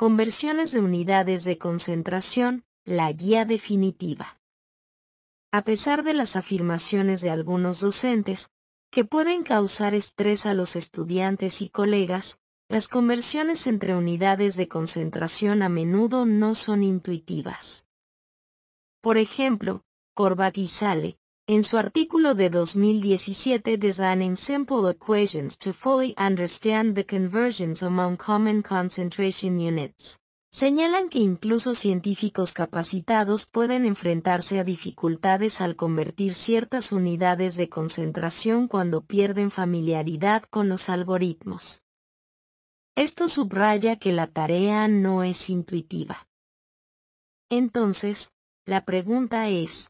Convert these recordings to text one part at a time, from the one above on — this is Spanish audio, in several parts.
Conversiones de unidades de concentración, la guía definitiva. A pesar de las afirmaciones de algunos docentes, que pueden causar estrés a los estudiantes y colegas, las conversiones entre unidades de concentración a menudo no son intuitivas. Por ejemplo, Corbat y Sale, en su artículo de 2017 Designing Simple Equations to Fully Understand the Conversions Among Common Concentration Units, señalan que incluso científicos capacitados pueden enfrentarse a dificultades al convertir ciertas unidades de concentración cuando pierden familiaridad con los algoritmos. Esto subraya que la tarea no es intuitiva. Entonces, la pregunta es,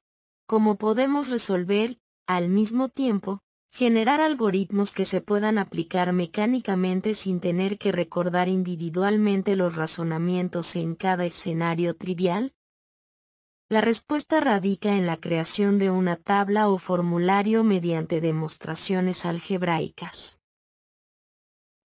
¿Cómo podemos resolver, al mismo tiempo, generar algoritmos que se puedan aplicar mecánicamente sin tener que recordar individualmente los razonamientos en cada escenario trivial? La respuesta radica en la creación de una tabla o formulario mediante demostraciones algebraicas.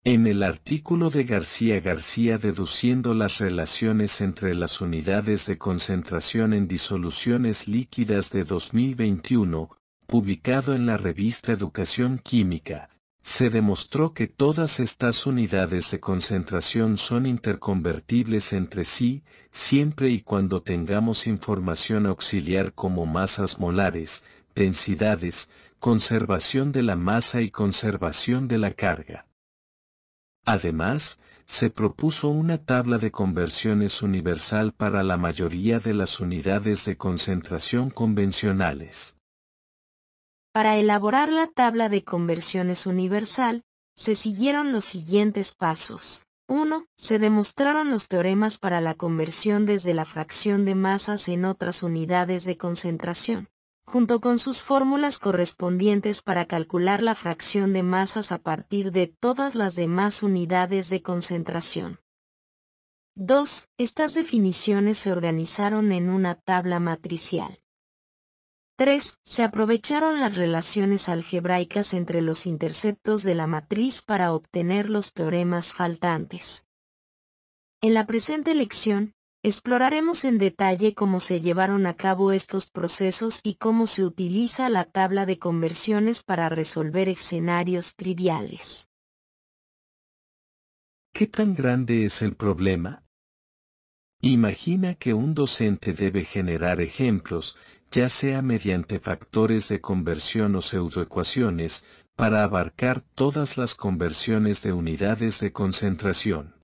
En el artículo de García García deduciendo las relaciones entre las unidades de concentración en disoluciones líquidas de 2021, publicado en la revista Educación Química, se demostró que todas estas unidades de concentración son interconvertibles entre sí, siempre y cuando tengamos información auxiliar como masas molares, densidades, conservación de la masa y conservación de la carga. Además, se propuso una tabla de conversiones universal para la mayoría de las unidades de concentración convencionales. Para elaborar la tabla de conversiones universal, se siguieron los siguientes pasos. 1. Se demostraron los teoremas para la conversión desde la fracción de masas en otras unidades de concentración junto con sus fórmulas correspondientes para calcular la fracción de masas a partir de todas las demás unidades de concentración. 2. Estas definiciones se organizaron en una tabla matricial. 3. Se aprovecharon las relaciones algebraicas entre los interceptos de la matriz para obtener los teoremas faltantes. En la presente lección, Exploraremos en detalle cómo se llevaron a cabo estos procesos y cómo se utiliza la tabla de conversiones para resolver escenarios triviales. ¿Qué tan grande es el problema? Imagina que un docente debe generar ejemplos, ya sea mediante factores de conversión o pseudoecuaciones, para abarcar todas las conversiones de unidades de concentración.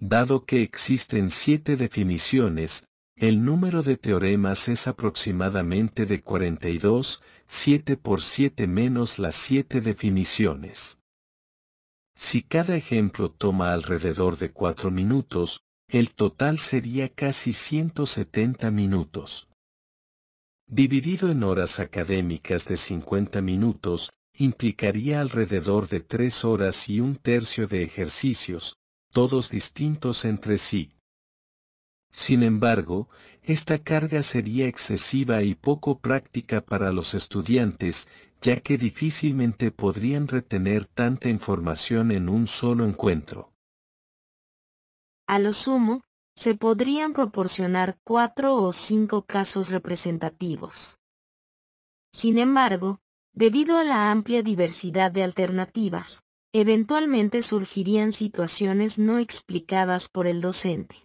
Dado que existen siete definiciones, el número de teoremas es aproximadamente de 42, 7 por 7 menos las siete definiciones. Si cada ejemplo toma alrededor de 4 minutos, el total sería casi 170 minutos. Dividido en horas académicas de 50 minutos, implicaría alrededor de 3 horas y un tercio de ejercicios, todos distintos entre sí. Sin embargo, esta carga sería excesiva y poco práctica para los estudiantes, ya que difícilmente podrían retener tanta información en un solo encuentro. A lo sumo, se podrían proporcionar cuatro o cinco casos representativos. Sin embargo, debido a la amplia diversidad de alternativas, Eventualmente surgirían situaciones no explicadas por el docente.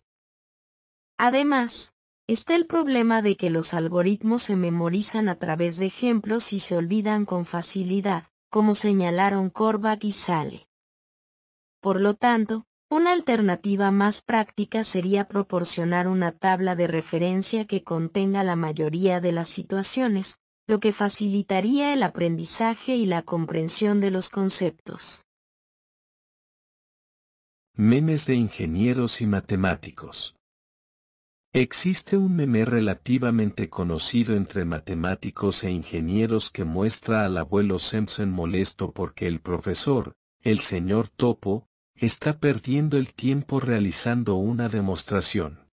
Además, está el problema de que los algoritmos se memorizan a través de ejemplos y se olvidan con facilidad, como señalaron Korbach y Sale. Por lo tanto, una alternativa más práctica sería proporcionar una tabla de referencia que contenga la mayoría de las situaciones, lo que facilitaría el aprendizaje y la comprensión de los conceptos. Memes de ingenieros y matemáticos. Existe un meme relativamente conocido entre matemáticos e ingenieros que muestra al abuelo Simpson molesto porque el profesor, el señor Topo, está perdiendo el tiempo realizando una demostración.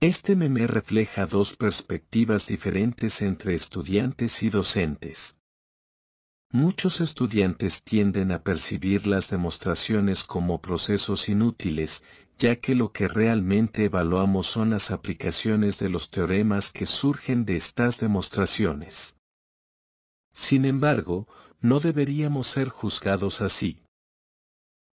Este meme refleja dos perspectivas diferentes entre estudiantes y docentes. Muchos estudiantes tienden a percibir las demostraciones como procesos inútiles, ya que lo que realmente evaluamos son las aplicaciones de los teoremas que surgen de estas demostraciones. Sin embargo, no deberíamos ser juzgados así.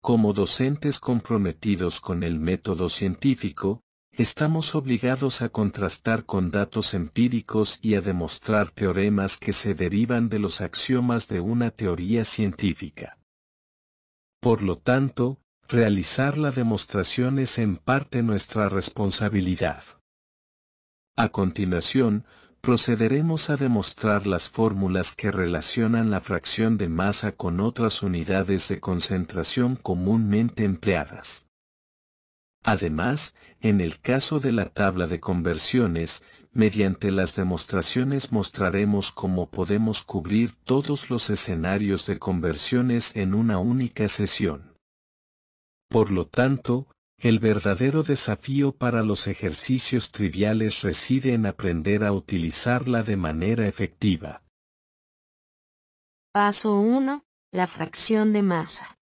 Como docentes comprometidos con el método científico, estamos obligados a contrastar con datos empíricos y a demostrar teoremas que se derivan de los axiomas de una teoría científica. Por lo tanto, realizar la demostración es en parte nuestra responsabilidad. A continuación, procederemos a demostrar las fórmulas que relacionan la fracción de masa con otras unidades de concentración comúnmente empleadas. Además, en el caso de la tabla de conversiones, mediante las demostraciones mostraremos cómo podemos cubrir todos los escenarios de conversiones en una única sesión. Por lo tanto, el verdadero desafío para los ejercicios triviales reside en aprender a utilizarla de manera efectiva. Paso 1. La fracción de masa.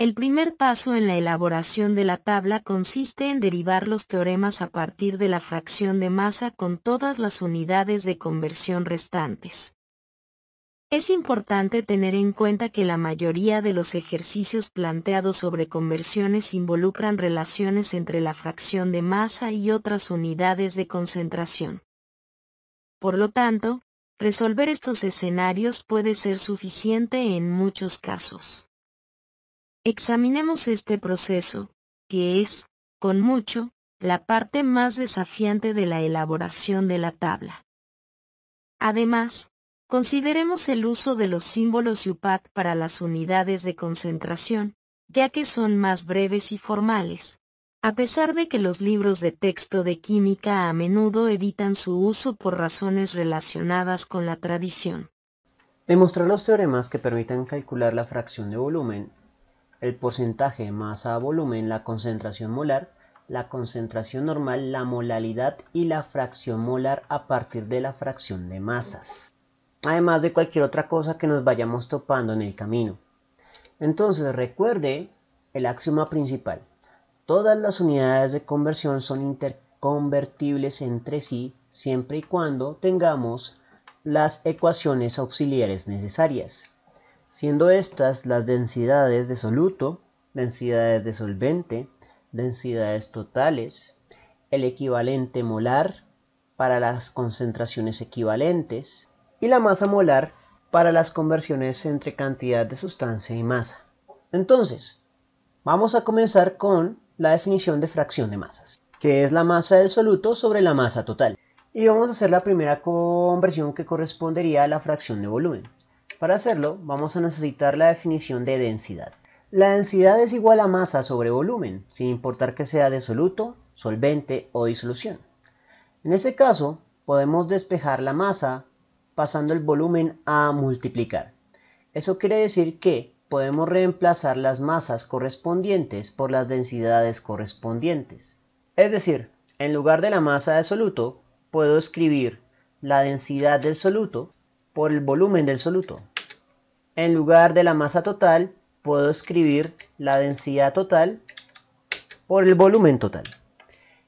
El primer paso en la elaboración de la tabla consiste en derivar los teoremas a partir de la fracción de masa con todas las unidades de conversión restantes. Es importante tener en cuenta que la mayoría de los ejercicios planteados sobre conversiones involucran relaciones entre la fracción de masa y otras unidades de concentración. Por lo tanto, resolver estos escenarios puede ser suficiente en muchos casos. Examinemos este proceso, que es, con mucho, la parte más desafiante de la elaboración de la tabla. Además, consideremos el uso de los símbolos UPAC para las unidades de concentración, ya que son más breves y formales. A pesar de que los libros de texto de química a menudo evitan su uso por razones relacionadas con la tradición. Demostrar los teoremas que permitan calcular la fracción de volumen el porcentaje de masa a volumen, la concentración molar, la concentración normal, la molalidad y la fracción molar a partir de la fracción de masas. Además de cualquier otra cosa que nos vayamos topando en el camino. Entonces recuerde el axioma principal. Todas las unidades de conversión son interconvertibles entre sí siempre y cuando tengamos las ecuaciones auxiliares necesarias siendo estas las densidades de soluto, densidades de solvente, densidades totales, el equivalente molar para las concentraciones equivalentes y la masa molar para las conversiones entre cantidad de sustancia y masa. Entonces, vamos a comenzar con la definición de fracción de masas, que es la masa del soluto sobre la masa total. Y vamos a hacer la primera conversión que correspondería a la fracción de volumen. Para hacerlo, vamos a necesitar la definición de densidad. La densidad es igual a masa sobre volumen, sin importar que sea de soluto, solvente o disolución. En ese caso, podemos despejar la masa pasando el volumen a multiplicar. Eso quiere decir que podemos reemplazar las masas correspondientes por las densidades correspondientes. Es decir, en lugar de la masa de soluto, puedo escribir la densidad del soluto por el volumen del soluto. En lugar de la masa total, puedo escribir la densidad total por el volumen total.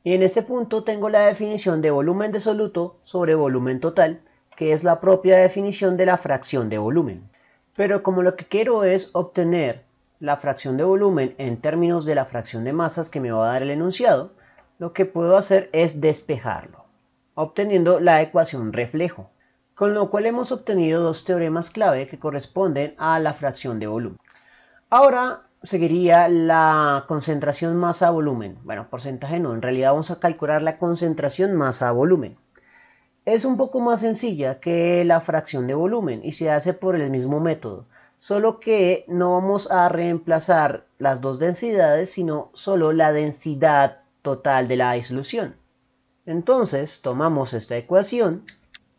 Y en este punto tengo la definición de volumen de soluto sobre volumen total, que es la propia definición de la fracción de volumen. Pero como lo que quiero es obtener la fracción de volumen en términos de la fracción de masas que me va a dar el enunciado, lo que puedo hacer es despejarlo, obteniendo la ecuación reflejo con lo cual hemos obtenido dos teoremas clave que corresponden a la fracción de volumen. Ahora seguiría la concentración masa-volumen. Bueno, porcentaje no, en realidad vamos a calcular la concentración masa-volumen. Es un poco más sencilla que la fracción de volumen y se hace por el mismo método, solo que no vamos a reemplazar las dos densidades, sino solo la densidad total de la disolución. Entonces tomamos esta ecuación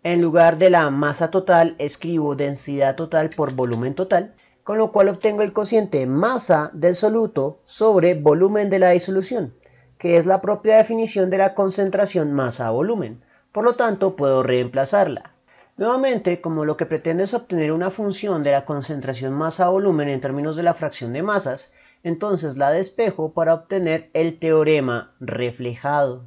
en lugar de la masa total, escribo densidad total por volumen total, con lo cual obtengo el cociente masa del soluto sobre volumen de la disolución, que es la propia definición de la concentración masa-volumen. Por lo tanto, puedo reemplazarla. Nuevamente, como lo que pretende es obtener una función de la concentración masa-volumen en términos de la fracción de masas, entonces la despejo para obtener el teorema reflejado,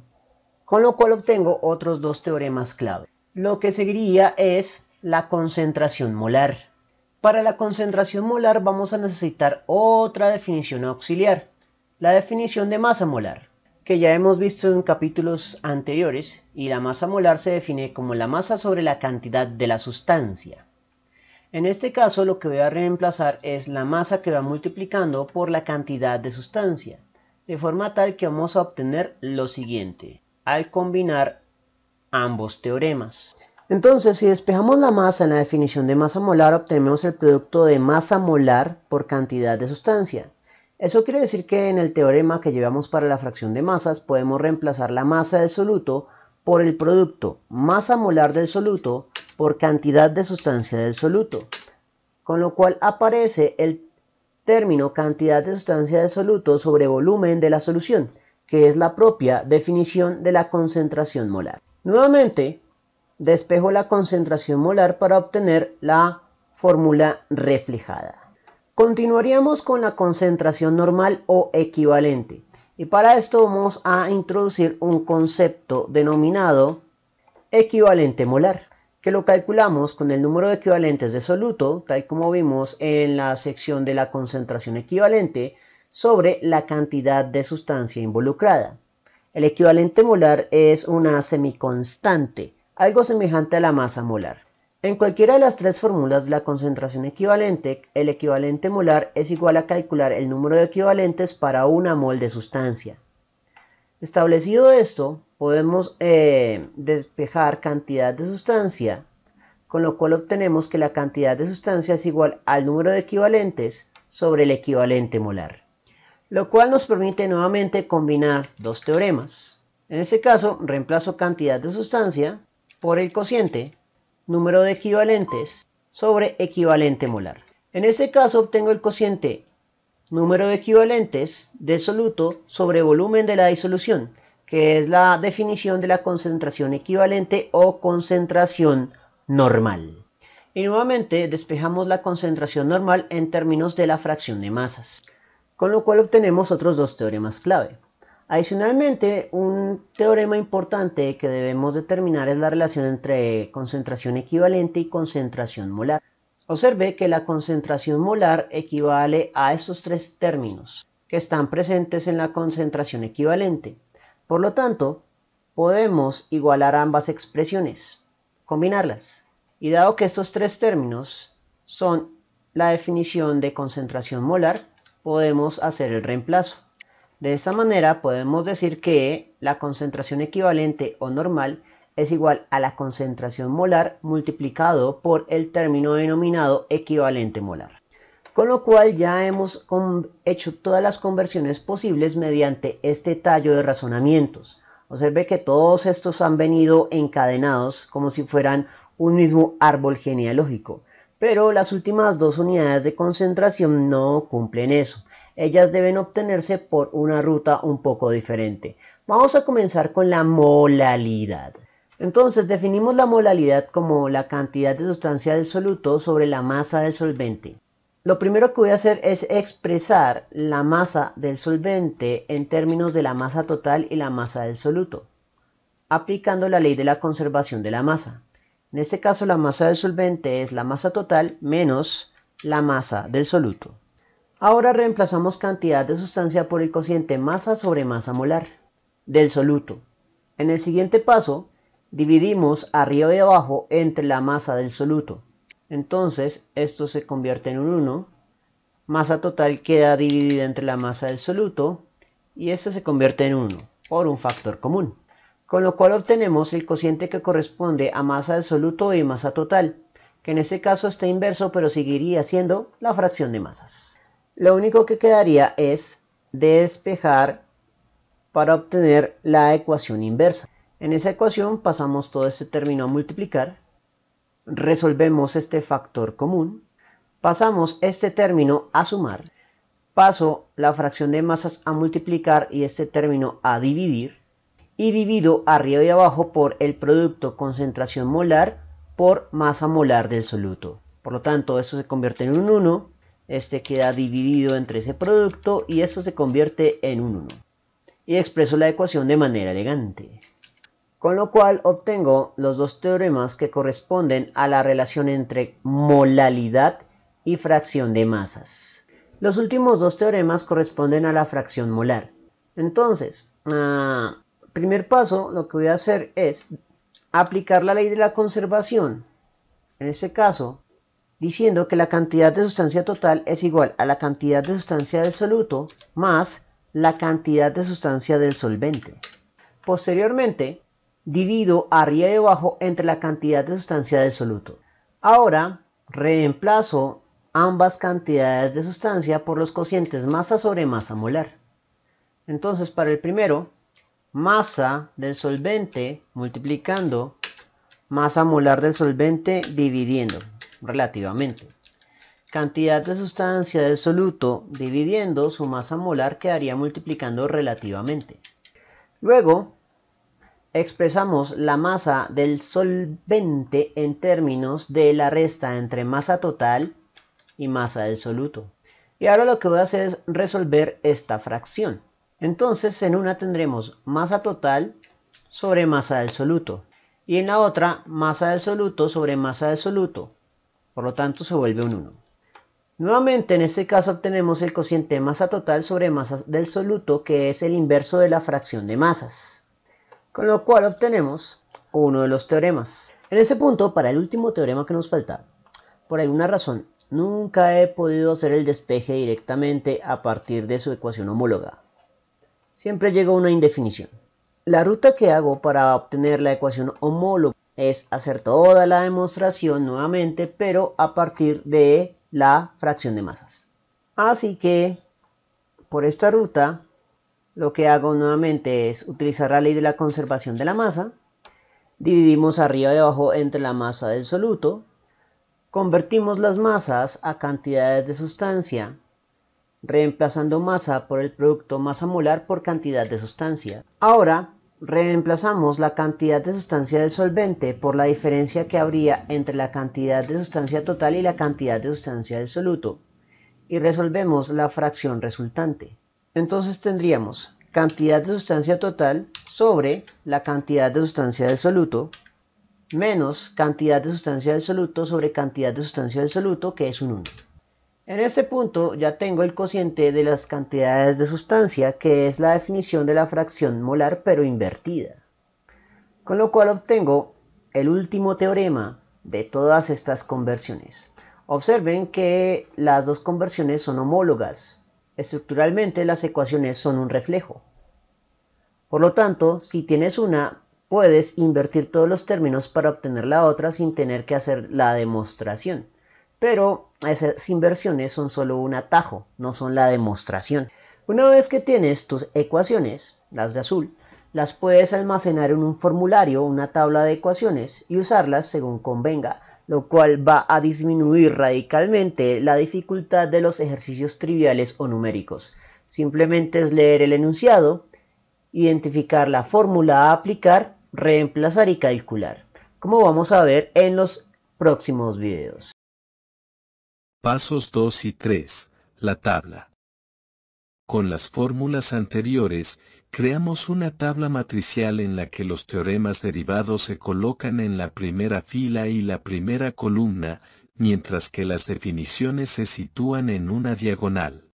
con lo cual obtengo otros dos teoremas clave lo que seguiría es la concentración molar. Para la concentración molar vamos a necesitar otra definición auxiliar, la definición de masa molar, que ya hemos visto en capítulos anteriores, y la masa molar se define como la masa sobre la cantidad de la sustancia. En este caso lo que voy a reemplazar es la masa que va multiplicando por la cantidad de sustancia, de forma tal que vamos a obtener lo siguiente. Al combinar ambos teoremas. Entonces, si despejamos la masa en la definición de masa molar, obtenemos el producto de masa molar por cantidad de sustancia. Eso quiere decir que en el teorema que llevamos para la fracción de masas podemos reemplazar la masa del soluto por el producto masa molar del soluto por cantidad de sustancia del soluto, con lo cual aparece el término cantidad de sustancia del soluto sobre volumen de la solución, que es la propia definición de la concentración molar. Nuevamente, despejo la concentración molar para obtener la fórmula reflejada. Continuaríamos con la concentración normal o equivalente. Y para esto vamos a introducir un concepto denominado equivalente molar, que lo calculamos con el número de equivalentes de soluto, tal como vimos en la sección de la concentración equivalente, sobre la cantidad de sustancia involucrada. El equivalente molar es una semiconstante, algo semejante a la masa molar. En cualquiera de las tres fórmulas, la concentración equivalente, el equivalente molar es igual a calcular el número de equivalentes para una mol de sustancia. Establecido esto, podemos eh, despejar cantidad de sustancia, con lo cual obtenemos que la cantidad de sustancia es igual al número de equivalentes sobre el equivalente molar lo cual nos permite nuevamente combinar dos teoremas. En este caso, reemplazo cantidad de sustancia por el cociente, número de equivalentes, sobre equivalente molar. En este caso obtengo el cociente número de equivalentes de soluto sobre volumen de la disolución, que es la definición de la concentración equivalente o concentración normal. Y nuevamente despejamos la concentración normal en términos de la fracción de masas con lo cual obtenemos otros dos teoremas clave. Adicionalmente, un teorema importante que debemos determinar es la relación entre concentración equivalente y concentración molar. Observe que la concentración molar equivale a estos tres términos que están presentes en la concentración equivalente. Por lo tanto, podemos igualar ambas expresiones, combinarlas. Y dado que estos tres términos son la definición de concentración molar, podemos hacer el reemplazo. De esta manera podemos decir que la concentración equivalente o normal es igual a la concentración molar multiplicado por el término denominado equivalente molar. Con lo cual ya hemos hecho todas las conversiones posibles mediante este tallo de razonamientos. Observe que todos estos han venido encadenados como si fueran un mismo árbol genealógico. Pero las últimas dos unidades de concentración no cumplen eso. Ellas deben obtenerse por una ruta un poco diferente. Vamos a comenzar con la molalidad. Entonces definimos la molalidad como la cantidad de sustancia del soluto sobre la masa del solvente. Lo primero que voy a hacer es expresar la masa del solvente en términos de la masa total y la masa del soluto, aplicando la ley de la conservación de la masa. En este caso la masa del solvente es la masa total menos la masa del soluto. Ahora reemplazamos cantidad de sustancia por el cociente masa sobre masa molar del soluto. En el siguiente paso, dividimos arriba y abajo entre la masa del soluto. Entonces, esto se convierte en un 1. Masa total queda dividida entre la masa del soluto y esto se convierte en 1 por un factor común con lo cual obtenemos el cociente que corresponde a masa de soluto y masa total, que en este caso está inverso pero seguiría siendo la fracción de masas. Lo único que quedaría es despejar para obtener la ecuación inversa. En esa ecuación pasamos todo este término a multiplicar, resolvemos este factor común, pasamos este término a sumar, paso la fracción de masas a multiplicar y este término a dividir, y divido arriba y abajo por el producto concentración molar por masa molar del soluto. Por lo tanto, esto se convierte en un 1, este queda dividido entre ese producto y esto se convierte en un 1. Y expreso la ecuación de manera elegante. Con lo cual obtengo los dos teoremas que corresponden a la relación entre molalidad y fracción de masas. Los últimos dos teoremas corresponden a la fracción molar. Entonces, ah, primer paso, lo que voy a hacer es aplicar la ley de la conservación, en este caso, diciendo que la cantidad de sustancia total es igual a la cantidad de sustancia del soluto más la cantidad de sustancia del solvente. Posteriormente, divido arriba y abajo entre la cantidad de sustancia del soluto. Ahora, reemplazo ambas cantidades de sustancia por los cocientes masa sobre masa molar. Entonces, para el primero, masa del solvente multiplicando masa molar del solvente dividiendo relativamente cantidad de sustancia del soluto dividiendo su masa molar quedaría multiplicando relativamente luego expresamos la masa del solvente en términos de la resta entre masa total y masa del soluto y ahora lo que voy a hacer es resolver esta fracción entonces en una tendremos masa total sobre masa del soluto y en la otra masa del soluto sobre masa del soluto. Por lo tanto se vuelve un 1. Nuevamente en este caso obtenemos el cociente de masa total sobre masa del soluto que es el inverso de la fracción de masas. Con lo cual obtenemos uno de los teoremas. En ese punto para el último teorema que nos falta. Por alguna razón nunca he podido hacer el despeje directamente a partir de su ecuación homóloga siempre llega una indefinición. La ruta que hago para obtener la ecuación homóloga es hacer toda la demostración nuevamente, pero a partir de la fracción de masas. Así que, por esta ruta, lo que hago nuevamente es utilizar la ley de la conservación de la masa, dividimos arriba y abajo entre la masa del soluto, convertimos las masas a cantidades de sustancia reemplazando masa por el producto masa molar por cantidad de sustancia. Ahora, reemplazamos la cantidad de sustancia del solvente por la diferencia que habría entre la cantidad de sustancia total y la cantidad de sustancia del soluto, y resolvemos la fracción resultante. Entonces tendríamos cantidad de sustancia total sobre la cantidad de sustancia del soluto menos cantidad de sustancia del soluto sobre cantidad de sustancia del soluto que es un 1. En este punto ya tengo el cociente de las cantidades de sustancia, que es la definición de la fracción molar pero invertida. Con lo cual obtengo el último teorema de todas estas conversiones. Observen que las dos conversiones son homólogas. Estructuralmente las ecuaciones son un reflejo. Por lo tanto, si tienes una, puedes invertir todos los términos para obtener la otra sin tener que hacer la demostración. Pero esas inversiones son solo un atajo, no son la demostración. Una vez que tienes tus ecuaciones, las de azul, las puedes almacenar en un formulario, una tabla de ecuaciones y usarlas según convenga, lo cual va a disminuir radicalmente la dificultad de los ejercicios triviales o numéricos. Simplemente es leer el enunciado, identificar la fórmula a aplicar, reemplazar y calcular, como vamos a ver en los próximos videos. Pasos 2 y 3. La tabla. Con las fórmulas anteriores, creamos una tabla matricial en la que los teoremas derivados se colocan en la primera fila y la primera columna, mientras que las definiciones se sitúan en una diagonal.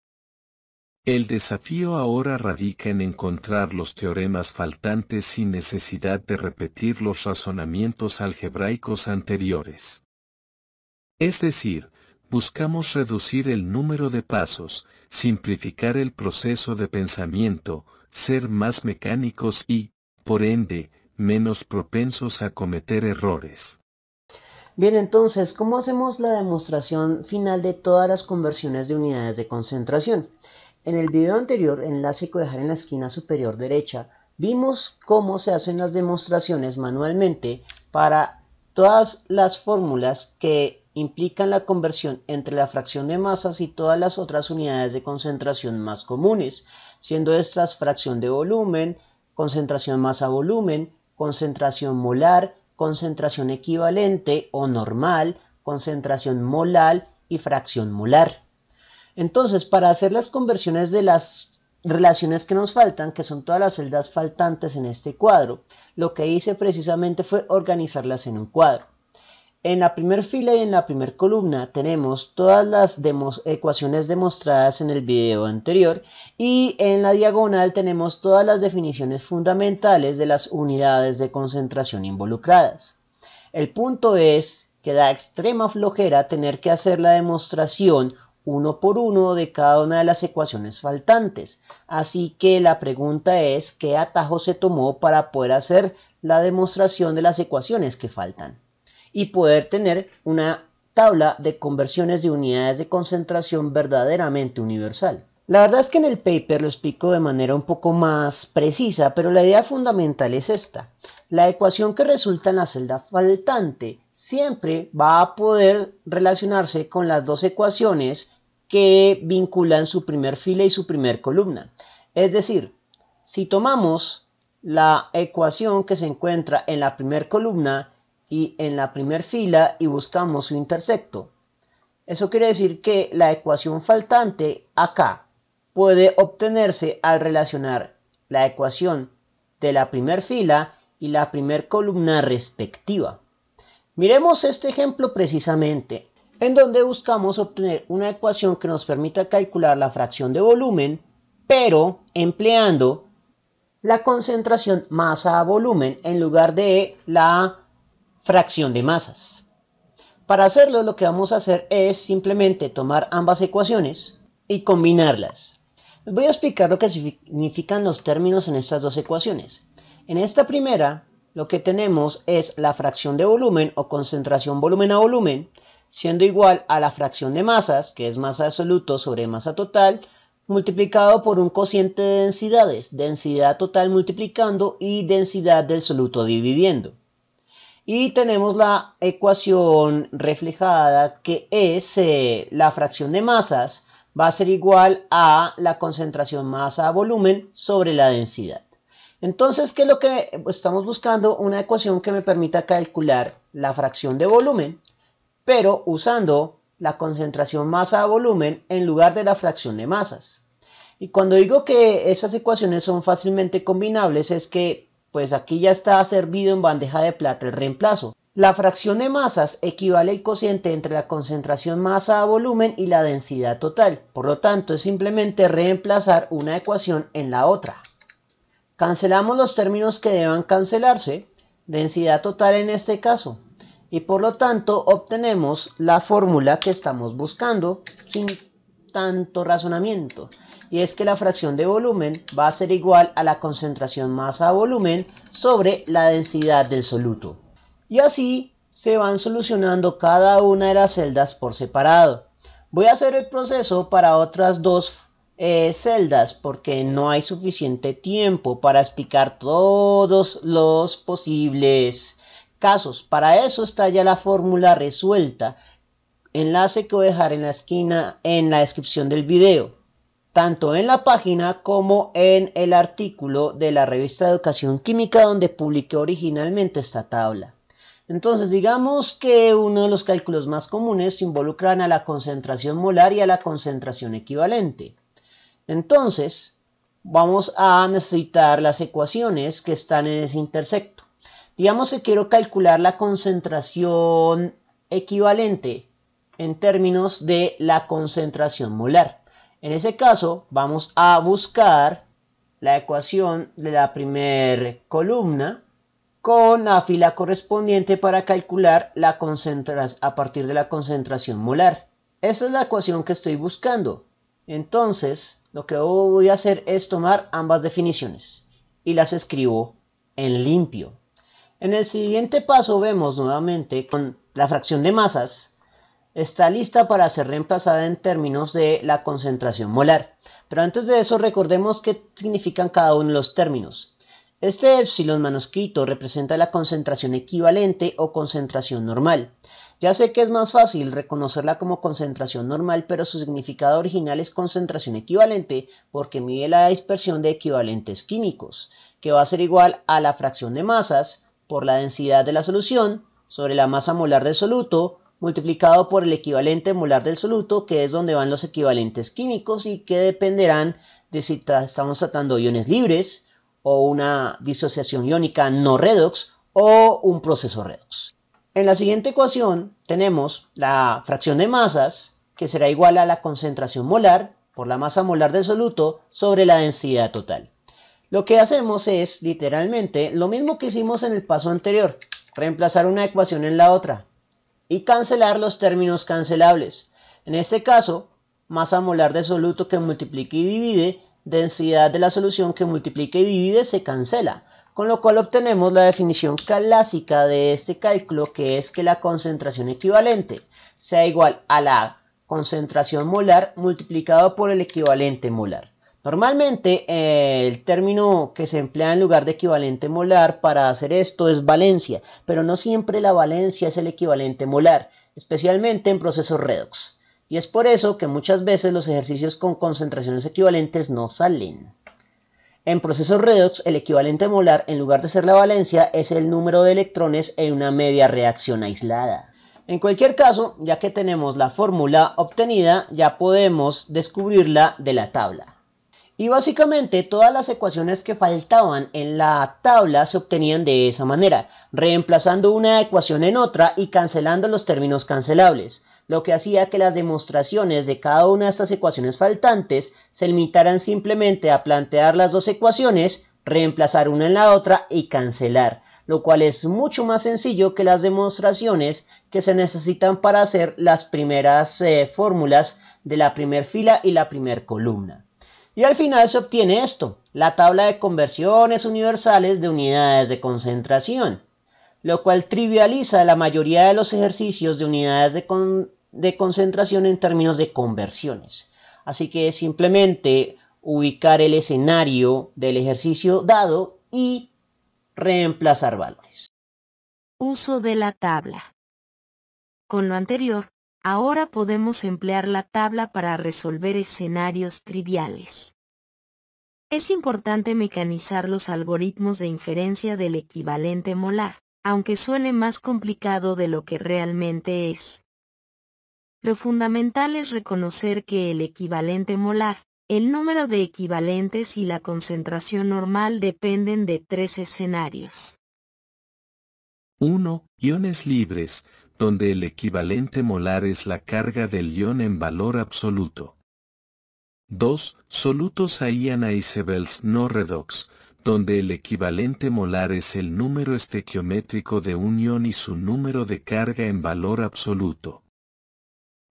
El desafío ahora radica en encontrar los teoremas faltantes sin necesidad de repetir los razonamientos algebraicos anteriores. Es decir, buscamos reducir el número de pasos, simplificar el proceso de pensamiento, ser más mecánicos y, por ende, menos propensos a cometer errores. Bien, entonces, ¿cómo hacemos la demostración final de todas las conversiones de unidades de concentración? En el video anterior, enlace que dejar en la esquina superior derecha, vimos cómo se hacen las demostraciones manualmente para todas las fórmulas que implican la conversión entre la fracción de masas y todas las otras unidades de concentración más comunes, siendo estas fracción de volumen, concentración masa-volumen, concentración molar, concentración equivalente o normal, concentración molar y fracción molar. Entonces, para hacer las conversiones de las relaciones que nos faltan, que son todas las celdas faltantes en este cuadro, lo que hice precisamente fue organizarlas en un cuadro. En la primera fila y en la primera columna tenemos todas las ecuaciones demostradas en el video anterior y en la diagonal tenemos todas las definiciones fundamentales de las unidades de concentración involucradas. El punto es que da extrema flojera tener que hacer la demostración uno por uno de cada una de las ecuaciones faltantes. Así que la pregunta es qué atajo se tomó para poder hacer la demostración de las ecuaciones que faltan y poder tener una tabla de conversiones de unidades de concentración verdaderamente universal. La verdad es que en el paper lo explico de manera un poco más precisa, pero la idea fundamental es esta. La ecuación que resulta en la celda faltante siempre va a poder relacionarse con las dos ecuaciones que vinculan su primer fila y su primer columna. Es decir, si tomamos la ecuación que se encuentra en la primer columna y en la primera fila y buscamos su intersecto. Eso quiere decir que la ecuación faltante acá puede obtenerse al relacionar la ecuación de la primera fila y la primera columna respectiva. Miremos este ejemplo precisamente, en donde buscamos obtener una ecuación que nos permita calcular la fracción de volumen, pero empleando la concentración masa a volumen en lugar de la fracción de masas. Para hacerlo lo que vamos a hacer es simplemente tomar ambas ecuaciones y combinarlas. voy a explicar lo que significan los términos en estas dos ecuaciones. En esta primera lo que tenemos es la fracción de volumen o concentración volumen a volumen siendo igual a la fracción de masas que es masa de soluto sobre masa total multiplicado por un cociente de densidades, densidad total multiplicando y densidad del soluto dividiendo. Y tenemos la ecuación reflejada que es eh, la fracción de masas va a ser igual a la concentración masa-volumen sobre la densidad. Entonces, ¿qué es lo que estamos buscando? Una ecuación que me permita calcular la fracción de volumen, pero usando la concentración masa-volumen en lugar de la fracción de masas. Y cuando digo que esas ecuaciones son fácilmente combinables es que pues aquí ya está servido en bandeja de plata el reemplazo. La fracción de masas equivale al cociente entre la concentración masa a volumen y la densidad total. Por lo tanto, es simplemente reemplazar una ecuación en la otra. Cancelamos los términos que deban cancelarse, densidad total en este caso, y por lo tanto obtenemos la fórmula que estamos buscando tanto razonamiento, y es que la fracción de volumen va a ser igual a la concentración masa-volumen sobre la densidad del soluto. Y así se van solucionando cada una de las celdas por separado. Voy a hacer el proceso para otras dos eh, celdas porque no hay suficiente tiempo para explicar todos los posibles casos. Para eso está ya la fórmula resuelta enlace que voy a dejar en la esquina en la descripción del video, tanto en la página como en el artículo de la revista de Educación Química donde publiqué originalmente esta tabla. Entonces digamos que uno de los cálculos más comunes involucran a la concentración molar y a la concentración equivalente. Entonces vamos a necesitar las ecuaciones que están en ese intersecto. Digamos que quiero calcular la concentración equivalente en términos de la concentración molar. En ese caso, vamos a buscar la ecuación de la primera columna con la fila correspondiente para calcular la concentración a partir de la concentración molar. Esta es la ecuación que estoy buscando. Entonces, lo que voy a hacer es tomar ambas definiciones y las escribo en limpio. En el siguiente paso vemos nuevamente con la fracción de masas está lista para ser reemplazada en términos de la concentración molar. Pero antes de eso recordemos qué significan cada uno de los términos. Este epsilon manuscrito representa la concentración equivalente o concentración normal. Ya sé que es más fácil reconocerla como concentración normal, pero su significado original es concentración equivalente porque mide la dispersión de equivalentes químicos, que va a ser igual a la fracción de masas por la densidad de la solución sobre la masa molar del soluto multiplicado por el equivalente molar del soluto, que es donde van los equivalentes químicos y que dependerán de si estamos tratando iones libres o una disociación iónica no redox o un proceso redox. En la siguiente ecuación tenemos la fracción de masas, que será igual a la concentración molar por la masa molar del soluto sobre la densidad total. Lo que hacemos es literalmente lo mismo que hicimos en el paso anterior, reemplazar una ecuación en la otra, y cancelar los términos cancelables. En este caso, masa molar de soluto que multiplica y divide, densidad de la solución que multiplica y divide se cancela, con lo cual obtenemos la definición clásica de este cálculo que es que la concentración equivalente sea igual a la concentración molar multiplicado por el equivalente molar. Normalmente eh, el término que se emplea en lugar de equivalente molar para hacer esto es valencia, pero no siempre la valencia es el equivalente molar, especialmente en procesos redox. Y es por eso que muchas veces los ejercicios con concentraciones equivalentes no salen. En procesos redox, el equivalente molar, en lugar de ser la valencia, es el número de electrones en una media reacción aislada. En cualquier caso, ya que tenemos la fórmula obtenida, ya podemos descubrirla de la tabla. Y básicamente todas las ecuaciones que faltaban en la tabla se obtenían de esa manera, reemplazando una ecuación en otra y cancelando los términos cancelables, lo que hacía que las demostraciones de cada una de estas ecuaciones faltantes se limitaran simplemente a plantear las dos ecuaciones, reemplazar una en la otra y cancelar, lo cual es mucho más sencillo que las demostraciones que se necesitan para hacer las primeras eh, fórmulas de la primera fila y la primera columna. Y al final se obtiene esto, la tabla de conversiones universales de unidades de concentración, lo cual trivializa la mayoría de los ejercicios de unidades de, concentración en términos de conversiones. Así que es simplemente ubicar el escenario del ejercicio dado y reemplazar valores. Uso de la tabla. Con lo anterior, Ahora podemos emplear la tabla para resolver escenarios triviales. Es importante mecanizar los algoritmos de inferencia del equivalente molar, aunque suene más complicado de lo que realmente es. Lo fundamental es reconocer que el equivalente molar, el número de equivalentes y la concentración normal dependen de tres escenarios. 1. Iones libres, donde el equivalente molar es la carga del ion en valor absoluto. 2. Solutos a ion no redox, donde el equivalente molar es el número estequiométrico de un ion y su número de carga en valor absoluto.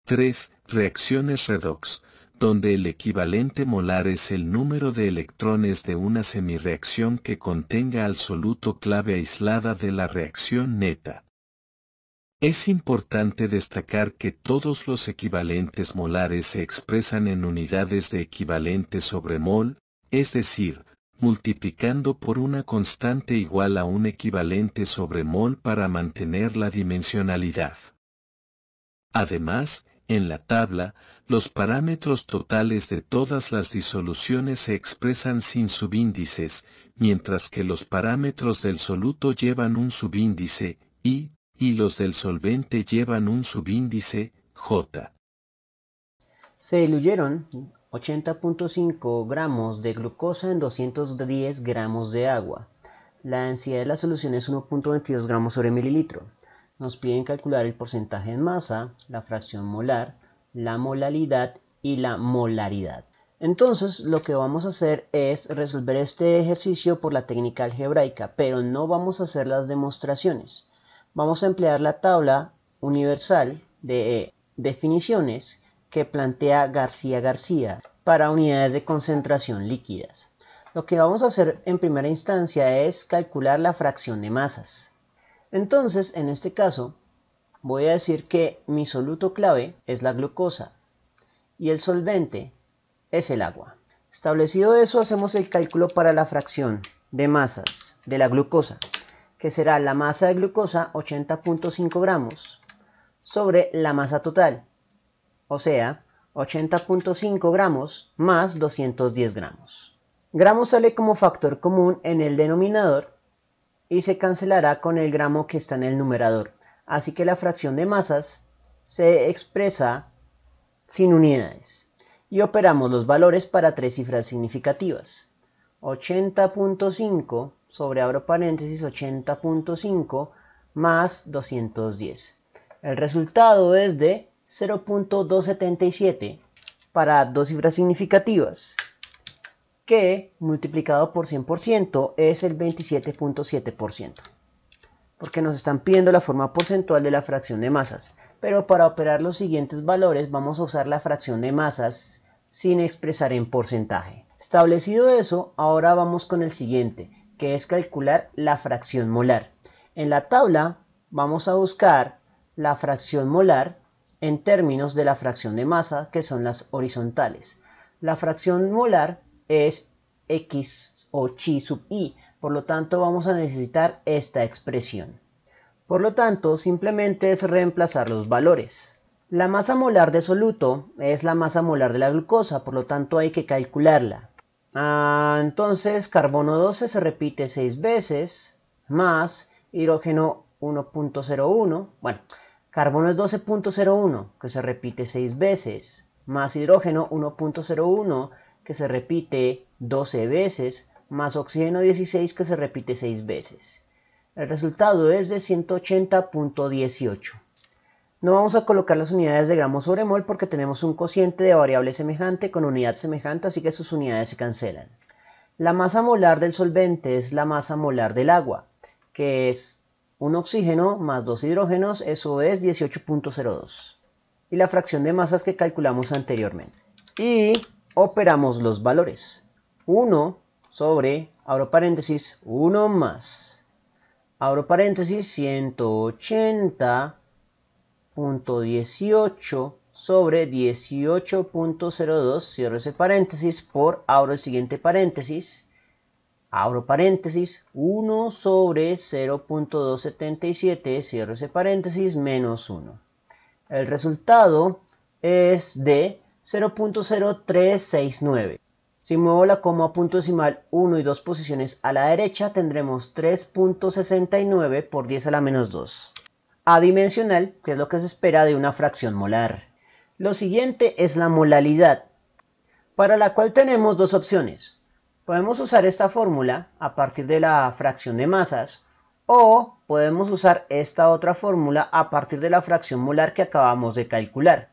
3. Reacciones redox, donde el equivalente molar es el número de electrones de una semireacción que contenga al soluto clave aislada de la reacción neta. Es importante destacar que todos los equivalentes molares se expresan en unidades de equivalente sobre mol, es decir, multiplicando por una constante igual a un equivalente sobre mol para mantener la dimensionalidad. Además, en la tabla, los parámetros totales de todas las disoluciones se expresan sin subíndices, mientras que los parámetros del soluto llevan un subíndice, y, y los del solvente llevan un subíndice, J. Se diluyeron 80.5 gramos de glucosa en 210 gramos de agua. La densidad de la solución es 1.22 gramos sobre mililitro. Nos piden calcular el porcentaje en masa, la fracción molar, la molalidad y la molaridad. Entonces lo que vamos a hacer es resolver este ejercicio por la técnica algebraica, pero no vamos a hacer las demostraciones vamos a emplear la tabla universal de definiciones que plantea García García para unidades de concentración líquidas. Lo que vamos a hacer en primera instancia es calcular la fracción de masas. Entonces, en este caso, voy a decir que mi soluto clave es la glucosa y el solvente es el agua. Establecido eso, hacemos el cálculo para la fracción de masas de la glucosa que será la masa de glucosa 80.5 gramos, sobre la masa total, o sea, 80.5 gramos más 210 gramos. Gramos sale como factor común en el denominador y se cancelará con el gramo que está en el numerador, así que la fracción de masas se expresa sin unidades y operamos los valores para tres cifras significativas. 80.5 sobre abro paréntesis 80.5 más 210. El resultado es de 0.277 para dos cifras significativas, que multiplicado por 100% es el 27.7%, porque nos están pidiendo la forma porcentual de la fracción de masas, pero para operar los siguientes valores vamos a usar la fracción de masas sin expresar en porcentaje. Establecido eso, ahora vamos con el siguiente, que es calcular la fracción molar. En la tabla vamos a buscar la fracción molar en términos de la fracción de masa, que son las horizontales. La fracción molar es x o chi sub i, por lo tanto vamos a necesitar esta expresión. Por lo tanto, simplemente es reemplazar los valores. La masa molar de soluto es la masa molar de la glucosa, por lo tanto hay que calcularla. Ah, entonces, carbono 12 se repite 6 veces, más hidrógeno 1.01, bueno, carbono es 12.01, que se repite 6 veces, más hidrógeno 1.01, que se repite 12 veces, más oxígeno 16, que se repite 6 veces. El resultado es de 180.18. No vamos a colocar las unidades de gramos sobre mol porque tenemos un cociente de variable semejante con unidad semejante, así que sus unidades se cancelan. La masa molar del solvente es la masa molar del agua, que es un oxígeno más dos hidrógenos, eso es 18.02. Y la fracción de masas que calculamos anteriormente. Y operamos los valores. 1 sobre, abro paréntesis, 1 más, abro paréntesis, 180 18 sobre 18.02, cierro ese paréntesis, por, abro el siguiente paréntesis, abro paréntesis, 1 sobre 0.277, cierro ese paréntesis, menos 1. El resultado es de 0.0369. Si muevo la coma punto decimal 1 y 2 posiciones a la derecha, tendremos 3.69 por 10 a la menos 2 adimensional, que es lo que se espera de una fracción molar. Lo siguiente es la molalidad, para la cual tenemos dos opciones. Podemos usar esta fórmula a partir de la fracción de masas o podemos usar esta otra fórmula a partir de la fracción molar que acabamos de calcular.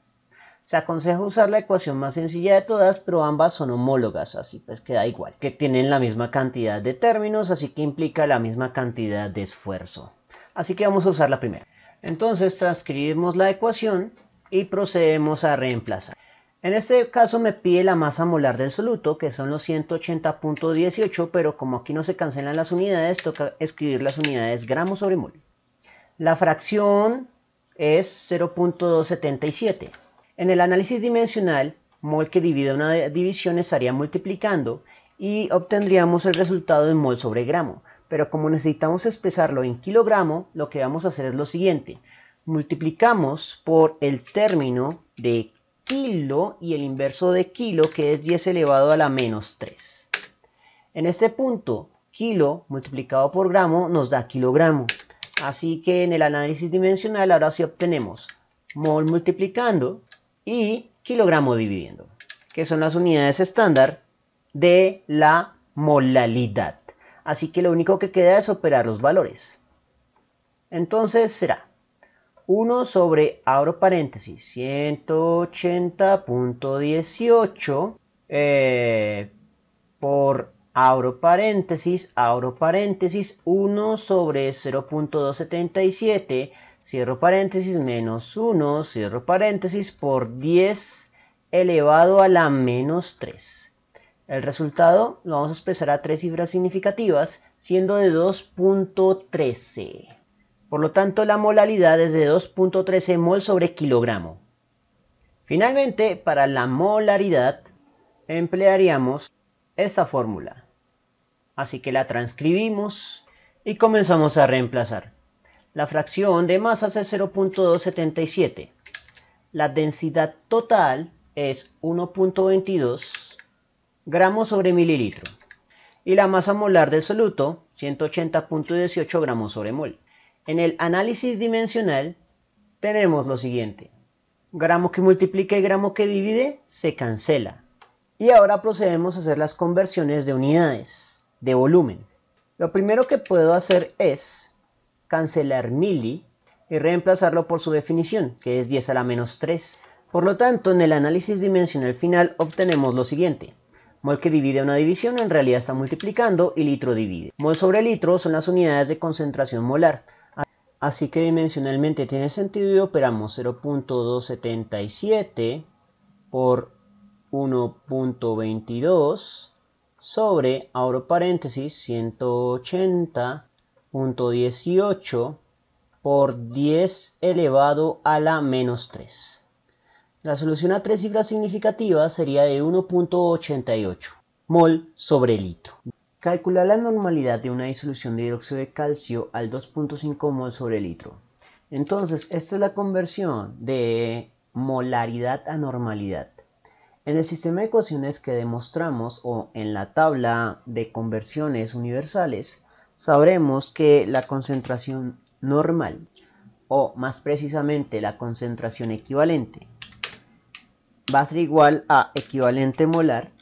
Se aconseja usar la ecuación más sencilla de todas, pero ambas son homólogas, así pues queda igual, que tienen la misma cantidad de términos, así que implica la misma cantidad de esfuerzo. Así que vamos a usar la primera. Entonces transcribimos la ecuación y procedemos a reemplazar. En este caso me pide la masa molar del soluto, que son los 180.18, pero como aquí no se cancelan las unidades, toca escribir las unidades gramos sobre mol. La fracción es 0.277. En el análisis dimensional, mol que divide una división estaría multiplicando y obtendríamos el resultado en mol sobre gramo pero como necesitamos expresarlo en kilogramo, lo que vamos a hacer es lo siguiente. Multiplicamos por el término de kilo y el inverso de kilo, que es 10 elevado a la menos 3. En este punto, kilo multiplicado por gramo nos da kilogramo. Así que en el análisis dimensional ahora sí obtenemos mol multiplicando y kilogramo dividiendo, que son las unidades estándar de la molalidad así que lo único que queda es operar los valores. Entonces será 1 sobre, abro paréntesis, 180.18 eh, por, abro paréntesis, abro paréntesis, 1 sobre 0.277, cierro paréntesis, menos 1, cierro paréntesis, por 10 elevado a la menos 3. El resultado lo vamos a expresar a tres cifras significativas, siendo de 2.13. Por lo tanto, la molalidad es de 2.13 mol sobre kilogramo. Finalmente, para la molaridad, emplearíamos esta fórmula. Así que la transcribimos y comenzamos a reemplazar. La fracción de masas es 0.277. La densidad total es 1.22 gramos sobre mililitro. Y la masa molar del soluto, 180.18 gramos sobre mol. En el análisis dimensional tenemos lo siguiente. Gramo que multiplica y gramo que divide se cancela. Y ahora procedemos a hacer las conversiones de unidades, de volumen. Lo primero que puedo hacer es cancelar mili y reemplazarlo por su definición, que es 10 a la menos 3. Por lo tanto, en el análisis dimensional final obtenemos lo siguiente. Mol que divide una división en realidad está multiplicando y litro divide. Mol sobre litro son las unidades de concentración molar. Así que dimensionalmente tiene sentido y operamos 0.277 por 1.22 sobre, abro paréntesis, 180.18 por 10 elevado a la menos 3. La solución a tres cifras significativas sería de 1.88 mol sobre litro. Calcular la normalidad de una disolución de hidróxido de calcio al 2.5 mol sobre litro. Entonces, esta es la conversión de molaridad a normalidad. En el sistema de ecuaciones que demostramos o en la tabla de conversiones universales, sabremos que la concentración normal, o más precisamente la concentración equivalente va a ser igual a equivalente molar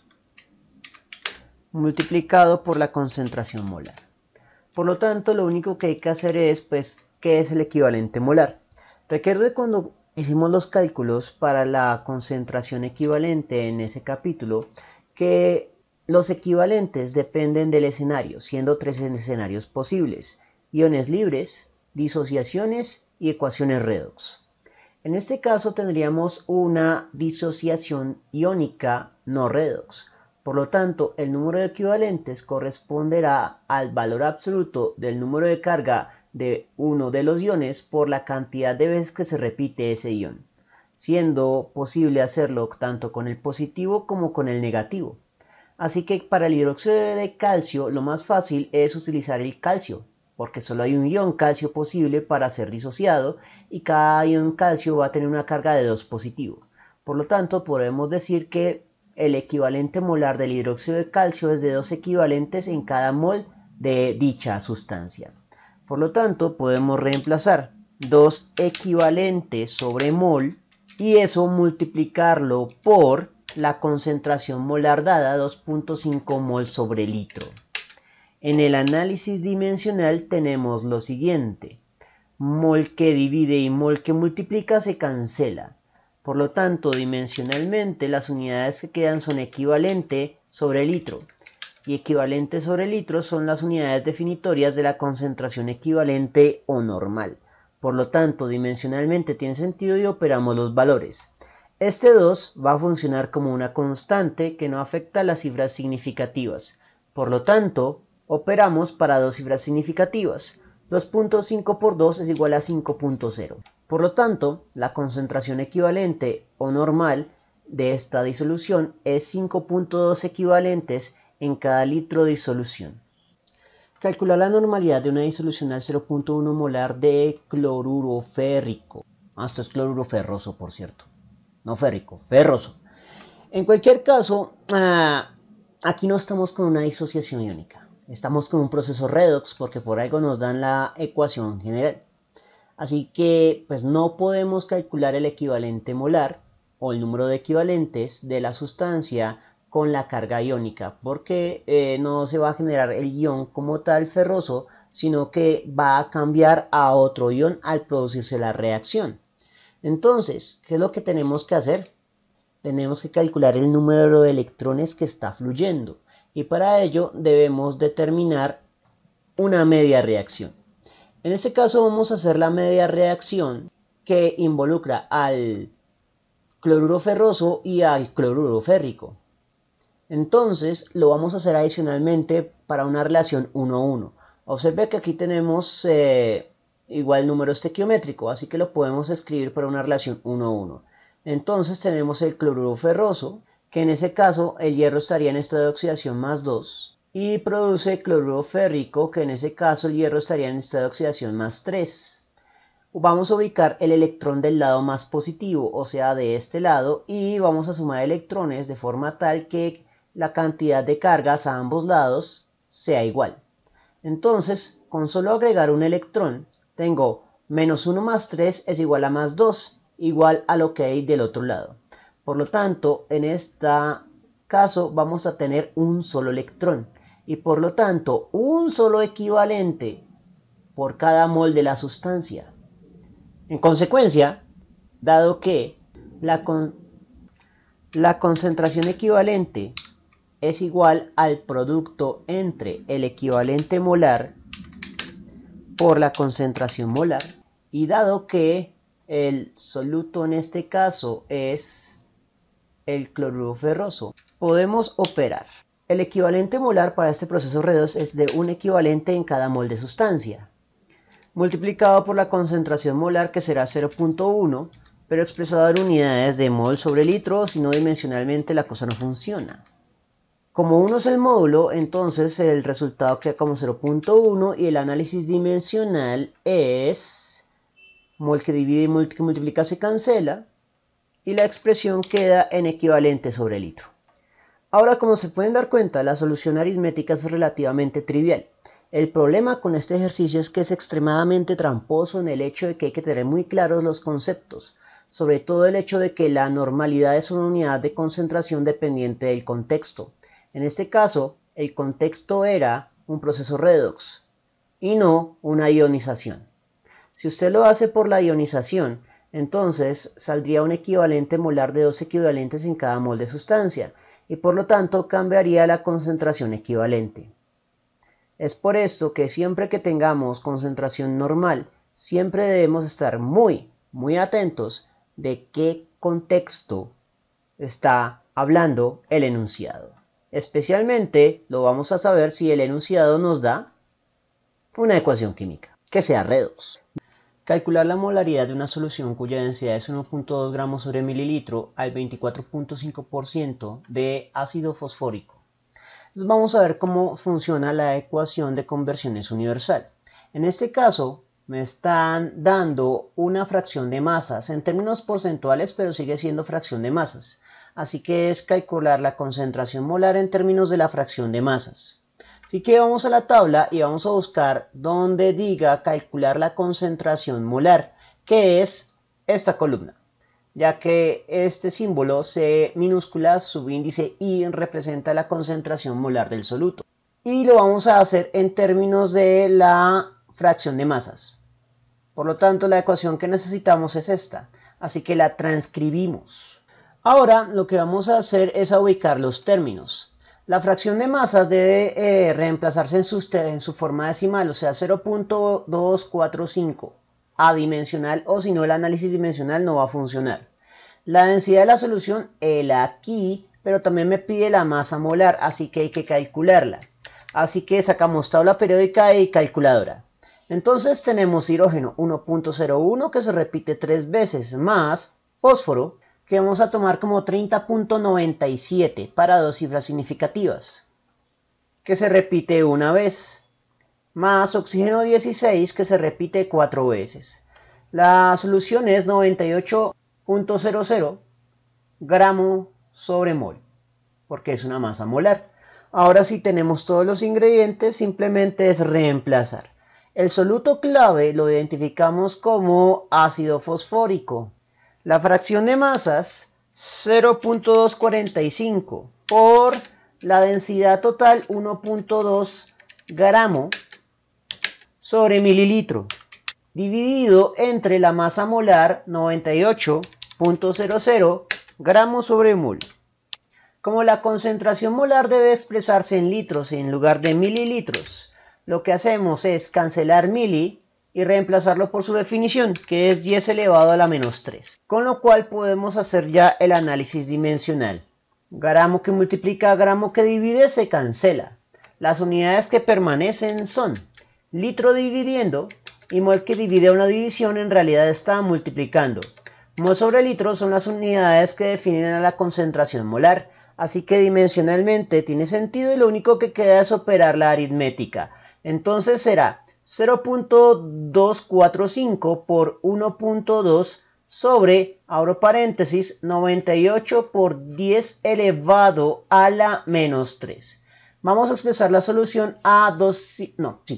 multiplicado por la concentración molar. Por lo tanto, lo único que hay que hacer es, pues, ¿qué es el equivalente molar? Recuerdo cuando hicimos los cálculos para la concentración equivalente en ese capítulo, que los equivalentes dependen del escenario, siendo tres escenarios posibles, iones libres, disociaciones y ecuaciones redox. En este caso tendríamos una disociación iónica no redox. Por lo tanto, el número de equivalentes corresponderá al valor absoluto del número de carga de uno de los iones por la cantidad de veces que se repite ese ion, siendo posible hacerlo tanto con el positivo como con el negativo. Así que para el hidróxido de calcio lo más fácil es utilizar el calcio, porque solo hay un ion calcio posible para ser disociado y cada ion calcio va a tener una carga de 2 positivo. Por lo tanto, podemos decir que el equivalente molar del hidróxido de calcio es de 2 equivalentes en cada mol de dicha sustancia. Por lo tanto, podemos reemplazar 2 equivalentes sobre mol y eso multiplicarlo por la concentración molar dada 2.5 mol sobre litro. En el análisis dimensional tenemos lo siguiente. Mol que divide y mol que multiplica se cancela. Por lo tanto, dimensionalmente las unidades que quedan son equivalente sobre litro y equivalente sobre litro son las unidades definitorias de la concentración equivalente o normal. Por lo tanto, dimensionalmente tiene sentido y operamos los valores. Este 2 va a funcionar como una constante que no afecta a las cifras significativas. Por lo tanto, Operamos para dos cifras significativas. 2.5 por 2 es igual a 5.0. Por lo tanto, la concentración equivalente o normal de esta disolución es 5.2 equivalentes en cada litro de disolución. Calcular la normalidad de una disolución al 0.1 molar de cloruro férrico. Ah, esto es cloruro ferroso, por cierto. No férrico, ferroso. En cualquier caso, ah, aquí no estamos con una disociación iónica. Estamos con un proceso redox porque por algo nos dan la ecuación general. Así que pues no podemos calcular el equivalente molar o el número de equivalentes de la sustancia con la carga iónica, porque eh, no se va a generar el ion como tal ferroso, sino que va a cambiar a otro ion al producirse la reacción. Entonces, ¿qué es lo que tenemos que hacer? Tenemos que calcular el número de electrones que está fluyendo y para ello debemos determinar una media reacción. En este caso vamos a hacer la media reacción que involucra al cloruro ferroso y al cloruro férrico. Entonces lo vamos a hacer adicionalmente para una relación 1-1. Observe que aquí tenemos eh, igual número estequiométrico, así que lo podemos escribir para una relación 1-1. Entonces tenemos el cloruro ferroso que en ese caso el hierro estaría en estado de oxidación más 2, y produce cloruro férrico, que en ese caso el hierro estaría en estado de oxidación más 3. Vamos a ubicar el electrón del lado más positivo, o sea, de este lado, y vamos a sumar electrones de forma tal que la cantidad de cargas a ambos lados sea igual. Entonces, con solo agregar un electrón, tengo menos 1 más 3 es igual a más 2, igual a lo que hay del otro lado. Por lo tanto, en este caso vamos a tener un solo electrón y por lo tanto un solo equivalente por cada mol de la sustancia. En consecuencia, dado que la, la concentración equivalente es igual al producto entre el equivalente molar por la concentración molar y dado que el soluto en este caso es el cloruro ferroso. Podemos operar. El equivalente molar para este proceso redox es de un equivalente en cada mol de sustancia, multiplicado por la concentración molar que será 0.1, pero expresado en unidades de mol sobre litro, si no dimensionalmente la cosa no funciona. Como 1 es el módulo, entonces el resultado queda como 0.1 y el análisis dimensional es mol que divide y mol que multiplica se cancela, y la expresión queda en equivalente sobre litro. Ahora, como se pueden dar cuenta, la solución aritmética es relativamente trivial. El problema con este ejercicio es que es extremadamente tramposo en el hecho de que hay que tener muy claros los conceptos, sobre todo el hecho de que la normalidad es una unidad de concentración dependiente del contexto. En este caso, el contexto era un proceso redox y no una ionización. Si usted lo hace por la ionización, entonces saldría un equivalente molar de dos equivalentes en cada mol de sustancia y por lo tanto cambiaría la concentración equivalente. Es por esto que siempre que tengamos concentración normal, siempre debemos estar muy, muy atentos de qué contexto está hablando el enunciado. Especialmente lo vamos a saber si el enunciado nos da una ecuación química, que sea R2. Calcular la molaridad de una solución cuya densidad es 1.2 gramos sobre mililitro al 24.5% de ácido fosfórico. vamos a ver cómo funciona la ecuación de conversiones universal. En este caso me están dando una fracción de masas en términos porcentuales pero sigue siendo fracción de masas. Así que es calcular la concentración molar en términos de la fracción de masas. Así que vamos a la tabla y vamos a buscar donde diga calcular la concentración molar, que es esta columna, ya que este símbolo C minúscula subíndice I representa la concentración molar del soluto. Y lo vamos a hacer en términos de la fracción de masas. Por lo tanto, la ecuación que necesitamos es esta, así que la transcribimos. Ahora lo que vamos a hacer es ubicar los términos. La fracción de masas debe eh, reemplazarse en su, en su forma decimal, o sea, 0.245 adimensional o si no el análisis dimensional no va a funcionar. La densidad de la solución, el aquí, pero también me pide la masa molar, así que hay que calcularla. Así que sacamos tabla periódica y calculadora. Entonces tenemos hidrógeno 1.01 que se repite tres veces, más fósforo que vamos a tomar como 30.97 para dos cifras significativas, que se repite una vez, más oxígeno 16 que se repite cuatro veces. La solución es 98.00 gramo sobre mol, porque es una masa molar. Ahora si tenemos todos los ingredientes, simplemente es reemplazar. El soluto clave lo identificamos como ácido fosfórico, la fracción de masas 0.245 por la densidad total 1.2 gramo sobre mililitro dividido entre la masa molar 98.00 gramos sobre mol. Como la concentración molar debe expresarse en litros en lugar de mililitros, lo que hacemos es cancelar mili y reemplazarlo por su definición, que es 10 elevado a la menos 3. Con lo cual podemos hacer ya el análisis dimensional. Gramo que multiplica a gramo que divide se cancela. Las unidades que permanecen son litro dividiendo y mol que divide una división en realidad está multiplicando. Mol sobre litro son las unidades que definen a la concentración molar, así que dimensionalmente tiene sentido y lo único que queda es operar la aritmética. Entonces será 0.245 por 1.2 sobre, abro paréntesis, 98 por 10 elevado a la menos 3. Vamos a expresar la solución a dos,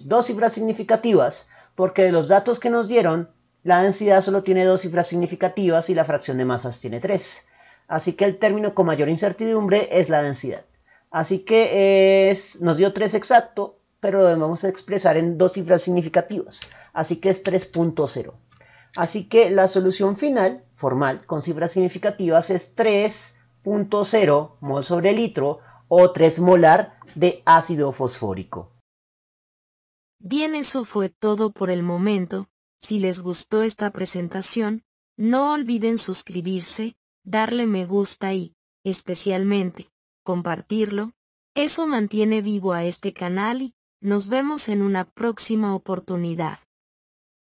dos cifras significativas, porque de los datos que nos dieron, la densidad solo tiene dos cifras significativas y la fracción de masas tiene tres. Así que el término con mayor incertidumbre es la densidad. Así que nos dio 3 exacto, pero lo debemos expresar en dos cifras significativas, así que es 3.0. Así que la solución final, formal, con cifras significativas es 3.0 mol sobre litro o 3 molar de ácido fosfórico. Bien, eso fue todo por el momento. Si les gustó esta presentación, no olviden suscribirse, darle me gusta y, especialmente, compartirlo. Eso mantiene vivo a este canal y, nos vemos en una próxima oportunidad.